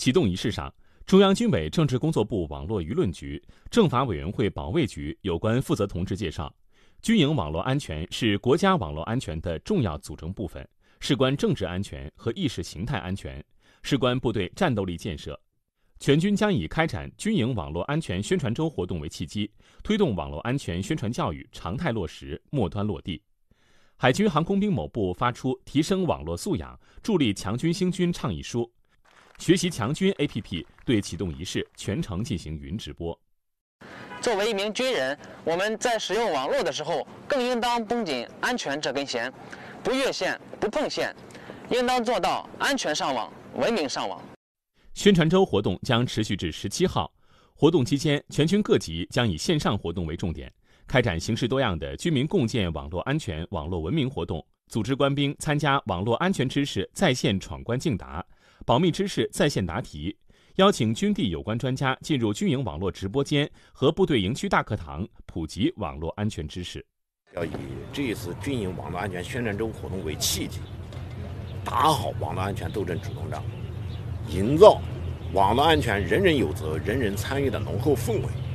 启动仪式上，中央军委政治工作部网络舆论局、政法委员会保卫局有关负责同志介绍，军营网络安全是国家网络安全的重要组成部分，事关政治安全和意识形态安全，事关部队战斗力建设。全军将以开展军营网络安全宣传周活动为契机，推动网络安全宣传教育常态落实、末端落地。海军航空兵某部发出提升网络素养、助力强军兴军倡议书。学习强军 APP 对启动仪式全程进行云直播。作为一名军人，我们在使用网络的时候，更应当绷紧安全这根弦，不越线、不碰线，应当做到安全上网、文明上网。宣传周活动将持续至十七号。活动期间，全军各级将以线上活动为重点，开展形式多样的军民共建网络安全、网络文明活动，组织官兵参加网络安全知识在线闯关竞答。保密知识在线答题，邀请军地有关专家进入军营网络直播间和部队营区大课堂，普及网络安全知识。要以这次军营网络安全宣传周活动为契机，打好网络安全斗争主动仗，营造网络安全人人有责、人人参与的浓厚氛围。